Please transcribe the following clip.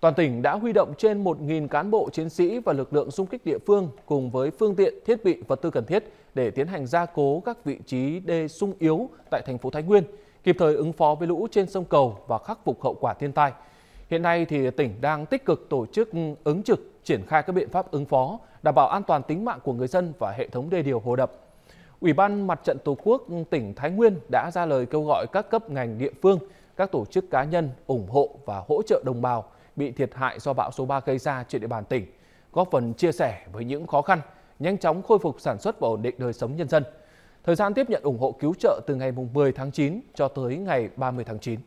Toàn tỉnh đã huy động trên 1.000 cán bộ chiến sĩ và lực lượng xung kích địa phương cùng với phương tiện, thiết bị, vật tư cần thiết để tiến hành gia cố các vị trí đê sung yếu tại thành phố Thái Nguyên, kịp thời ứng phó với lũ trên sông Cầu và khắc phục hậu quả thiên tai. Hiện nay thì tỉnh đang tích cực tổ chức ứng trực triển khai các biện pháp ứng phó, đảm bảo an toàn tính mạng của người dân và hệ thống đê điều hồ đập. Ủy ban Mặt trận Tổ quốc tỉnh Thái Nguyên đã ra lời kêu gọi các cấp ngành địa phương, các tổ chức cá nhân ủng hộ và hỗ trợ đồng bào bị thiệt hại do bão số 3 gây ra trên địa bàn tỉnh, góp phần chia sẻ với những khó khăn, nhanh chóng khôi phục sản xuất và ổn định đời sống nhân dân. Thời gian tiếp nhận ủng hộ cứu trợ từ ngày 10 tháng 9 cho tới ngày 30 tháng 9.